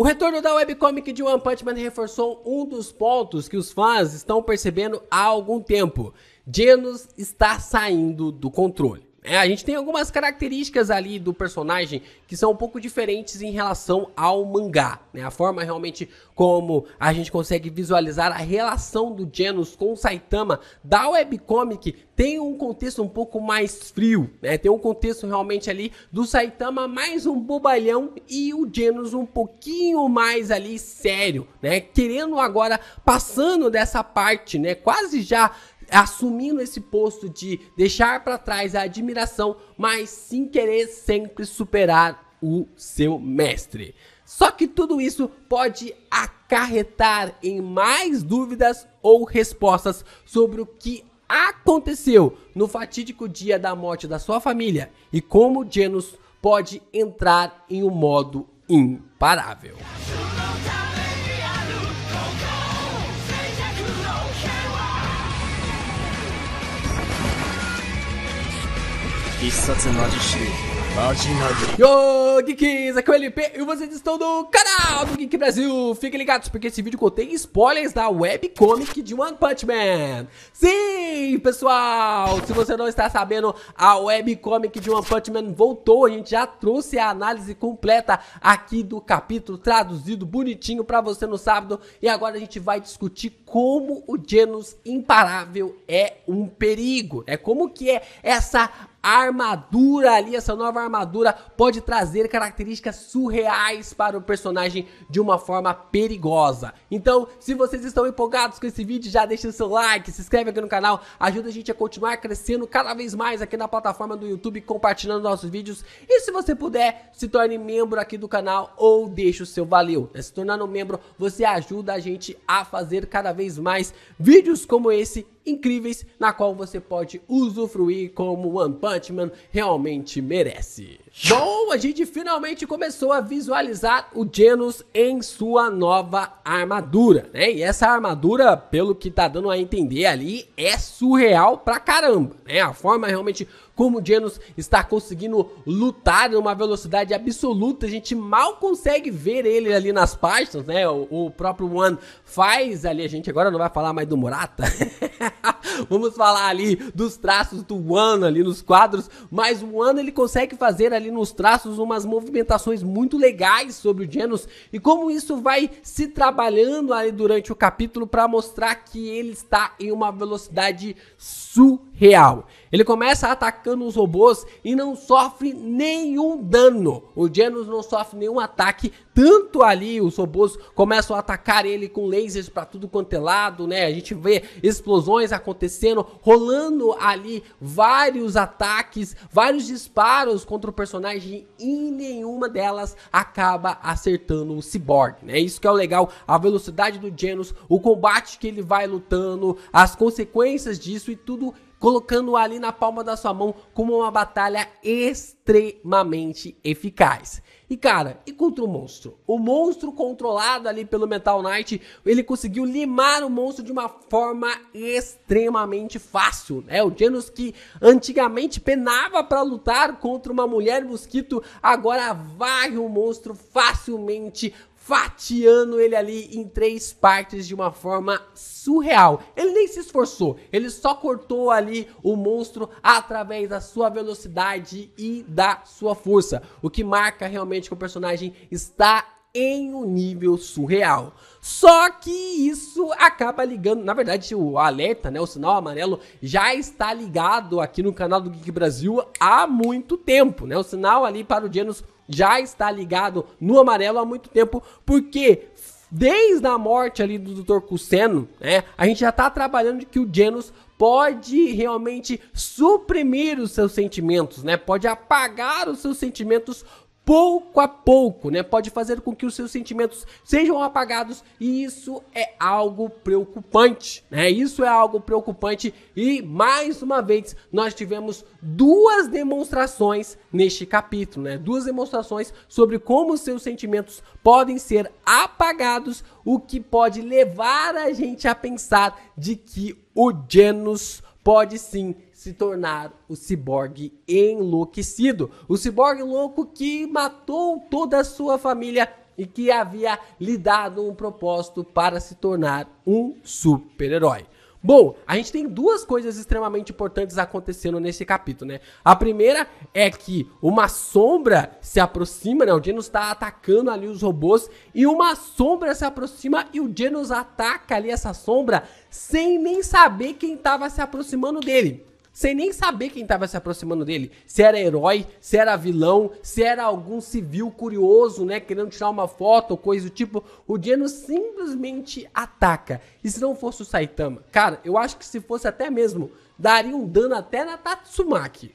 O retorno da webcomic de One Punch Man reforçou um dos pontos que os fãs estão percebendo há algum tempo. Genos está saindo do controle. É, a gente tem algumas características ali do personagem que são um pouco diferentes em relação ao mangá, né? A forma realmente como a gente consegue visualizar a relação do Genos com o Saitama da webcomic tem um contexto um pouco mais frio, né? Tem um contexto realmente ali do Saitama mais um bobalhão e o Genos um pouquinho mais ali sério, né? Querendo agora passando dessa parte, né, quase já assumindo esse posto de deixar para trás a admiração, mas sem querer sempre superar o seu mestre. Só que tudo isso pode acarretar em mais dúvidas ou respostas sobre o que aconteceu no fatídico dia da morte da sua família e como Genos pode entrar em um modo imparável. Yo, Geeks, aqui é o LP e vocês estão no canal do Geek Brasil. Fiquem ligados, porque esse vídeo contém spoilers da webcomic de One Punch Man. Sim, pessoal, se você não está sabendo, a webcomic de One Punch Man voltou. A gente já trouxe a análise completa aqui do capítulo, traduzido bonitinho para você no sábado. E agora a gente vai discutir como o Genos Imparável é um perigo. É como que é essa a armadura ali, essa nova armadura, pode trazer características surreais para o personagem de uma forma perigosa. Então, se vocês estão empolgados com esse vídeo, já deixa o seu like, se inscreve aqui no canal, ajuda a gente a continuar crescendo cada vez mais aqui na plataforma do YouTube, compartilhando nossos vídeos. E se você puder, se torne membro aqui do canal ou deixe o seu valeu. É, se tornando membro, você ajuda a gente a fazer cada vez mais vídeos como esse incríveis na qual você pode usufruir como One Punch Man realmente merece. Bom, a gente finalmente começou a visualizar o Genos em sua nova armadura, né? E essa armadura, pelo que tá dando a entender ali, é surreal pra caramba, né? A forma realmente como o Genos está conseguindo lutar numa velocidade absoluta, a gente mal consegue ver ele ali nas páginas, né? O, o próprio One faz ali, a gente agora não vai falar mais do Murata, vamos falar ali dos traços do One ali nos quadros, mas o One ele consegue fazer ali ali nos traços umas movimentações muito legais sobre o Genos e como isso vai se trabalhando ali durante o capítulo para mostrar que ele está em uma velocidade super surreal. Ele começa atacando os robôs e não sofre nenhum dano. O Genos não sofre nenhum ataque, tanto ali os robôs começam a atacar ele com lasers para tudo quanto é lado, né? A gente vê explosões acontecendo, rolando ali vários ataques, vários disparos contra o personagem e nenhuma delas acaba acertando o cyborg, né? Isso que é o legal, a velocidade do Genos, o combate que ele vai lutando, as consequências disso e tudo colocando ali na palma da sua mão como uma batalha extremamente eficaz. E cara, e contra o monstro? O monstro controlado ali pelo Metal Knight, ele conseguiu limar o monstro de uma forma extremamente fácil, né? O Genos que antigamente penava para lutar contra uma mulher mosquito, agora varre o monstro facilmente fatiando ele ali em três partes de uma forma surreal. Ele nem se esforçou, ele só cortou ali o monstro através da sua velocidade e da sua força, o que marca realmente que o personagem está em um nível surreal. Só que isso acaba ligando, na verdade, o alerta, né, o sinal amarelo já está ligado aqui no canal do Geek Brasil há muito tempo, né? O sinal ali para o Genos já está ligado no amarelo há muito tempo, porque desde a morte ali do Dr. Cusseno, né, a gente já está trabalhando de que o Genos pode realmente suprimir os seus sentimentos, né? Pode apagar os seus sentimentos pouco a pouco, né? Pode fazer com que os seus sentimentos sejam apagados e isso é algo preocupante, né? Isso é algo preocupante e mais uma vez nós tivemos duas demonstrações neste capítulo, né? Duas demonstrações sobre como os seus sentimentos podem ser apagados, o que pode levar a gente a pensar de que o Genos pode sim se tornar o ciborgue enlouquecido. O ciborgue louco que matou toda a sua família e que havia lhe dado um propósito para se tornar um super-herói. Bom, a gente tem duas coisas extremamente importantes acontecendo nesse capítulo, né? A primeira é que uma sombra se aproxima, né? O Genos está atacando ali os robôs e uma sombra se aproxima e o Genos ataca ali essa sombra sem nem saber quem estava se aproximando dele sem nem saber quem estava se aproximando dele. Se era herói, se era vilão, se era algum civil curioso, né, querendo tirar uma foto ou coisa do tipo. O Geno simplesmente ataca. E se não fosse o Saitama? Cara, eu acho que se fosse até mesmo, daria um dano até na Tatsumaki.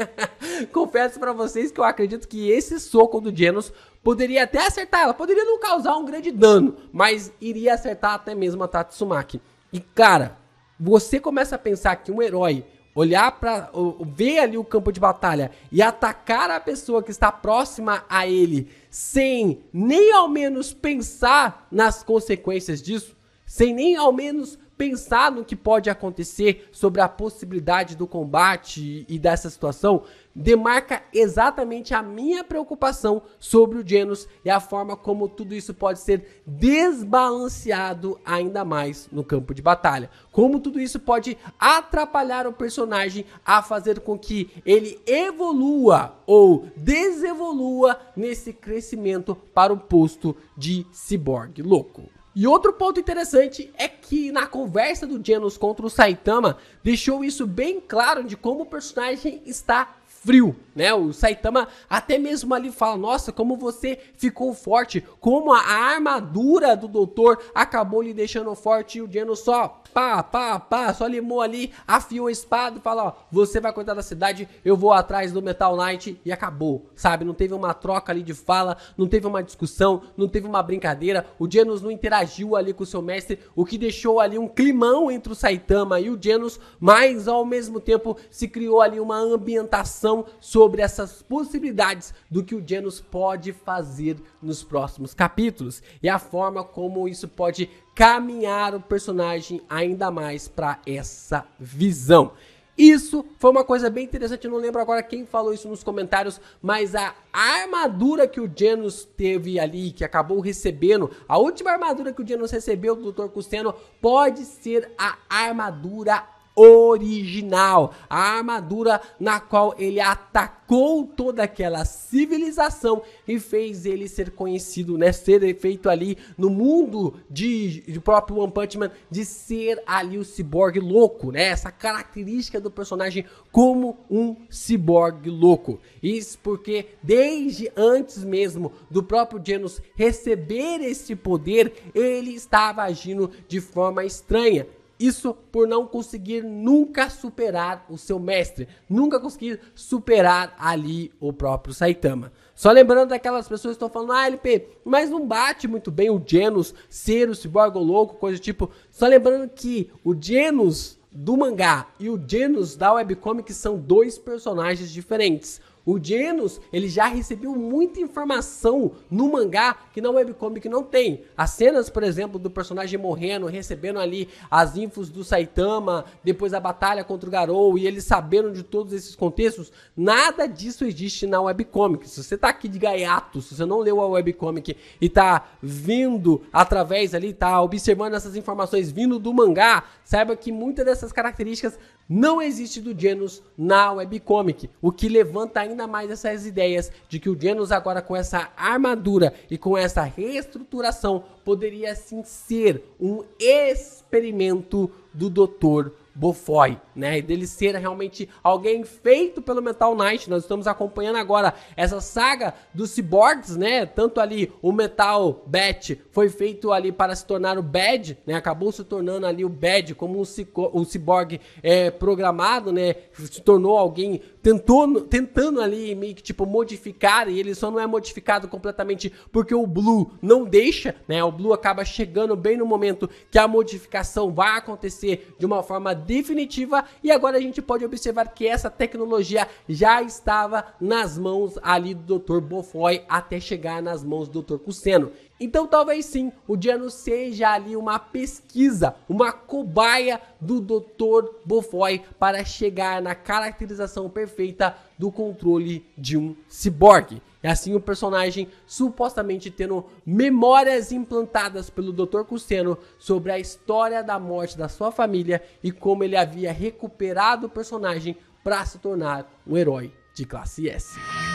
Confesso para vocês que eu acredito que esse soco do Genos poderia até acertar ela, poderia não causar um grande dano, mas iria acertar até mesmo a Tatsumaki. E cara, você começa a pensar que um herói olhar para ver ali o campo de batalha e atacar a pessoa que está próxima a ele sem nem ao menos pensar nas consequências disso, sem nem ao menos pensar no que pode acontecer sobre a possibilidade do combate e dessa situação demarca exatamente a minha preocupação sobre o Genos e a forma como tudo isso pode ser desbalanceado ainda mais no campo de batalha. Como tudo isso pode atrapalhar o personagem a fazer com que ele evolua ou desevolua nesse crescimento para o posto de ciborgue louco. E outro ponto interessante é que na conversa do Genos contra o Saitama, deixou isso bem claro de como o personagem está frio, né? O Saitama até mesmo ali fala: "Nossa, como você ficou forte, como a armadura do doutor acabou lhe deixando forte". E o Geno só pá, pá, pá, só limou ali, afiou a espada e fala: "Ó, você vai cuidar da cidade, eu vou atrás do Metal Knight" e acabou, sabe? Não teve uma troca ali de fala, não teve uma discussão, não teve uma brincadeira. O Genos não interagiu ali com o seu mestre, o que deixou ali um climão entre o Saitama e o Genos, mas ao mesmo tempo se criou ali uma ambientação sobre essas possibilidades do que o Janus pode fazer nos próximos capítulos e a forma como isso pode caminhar o personagem ainda mais para essa visão. Isso foi uma coisa bem interessante, eu não lembro agora quem falou isso nos comentários, mas a armadura que o Janus teve ali, que acabou recebendo, a última armadura que o Janus recebeu do Dr. Custeno, pode ser a armadura original, a armadura na qual ele atacou toda aquela civilização e fez ele ser conhecido, né, ser feito ali no mundo de, de próprio One Punch Man, de ser ali o ciborgue louco, né, essa característica do personagem como um ciborgue louco. Isso porque desde antes mesmo do próprio Genos receber esse poder, ele estava agindo de forma estranha, isso por não conseguir nunca superar o seu mestre, nunca conseguir superar ali o próprio Saitama. Só lembrando daquelas pessoas que estão falando, ah, LP, mas não bate muito bem o Genos ser o ciborgo louco, coisa do tipo. Só lembrando que o Genos do mangá e o Genos da webcomic são dois personagens diferentes. O Genos, ele já recebeu muita informação no mangá que na webcomic não tem. As cenas, por exemplo, do personagem morrendo, recebendo ali as infos do Saitama, depois a batalha contra o Garou e eles sabendo de todos esses contextos, nada disso existe na webcomic. Se você tá aqui de gaiato, se você não leu a webcomic e tá vindo através ali, tá observando essas informações vindo do mangá, saiba que muitas dessas características não existe do Genos na webcomic, o que levanta ainda mais essas ideias de que o Genos agora com essa armadura e com essa reestruturação poderia sim ser um experimento do Doutor Bofoy, né? E dele ser realmente alguém feito pelo Metal Knight. Nós estamos acompanhando agora essa saga dos cyborgs, né? Tanto ali o Metal Bat foi feito ali para se tornar o Bad, né? Acabou se tornando ali o Bad como um, um cyborg é, programado, né? Se tornou alguém tentou, tentando ali meio que tipo modificar e ele só não é modificado completamente porque o Blue não deixa, né? O Blue acaba chegando bem no momento que a modificação vai acontecer de uma forma definitiva e agora a gente pode observar que essa tecnologia já estava nas mãos ali do Dr. Bofoy até chegar nas mãos do Dr. Cuceno. Então talvez sim, o Diano seja ali uma pesquisa, uma cobaia do Dr. Bofoy para chegar na caracterização perfeita do controle de um ciborgue. E assim o personagem supostamente tendo memórias implantadas pelo Dr. Custeno sobre a história da morte da sua família e como ele havia recuperado o personagem para se tornar um herói de classe S.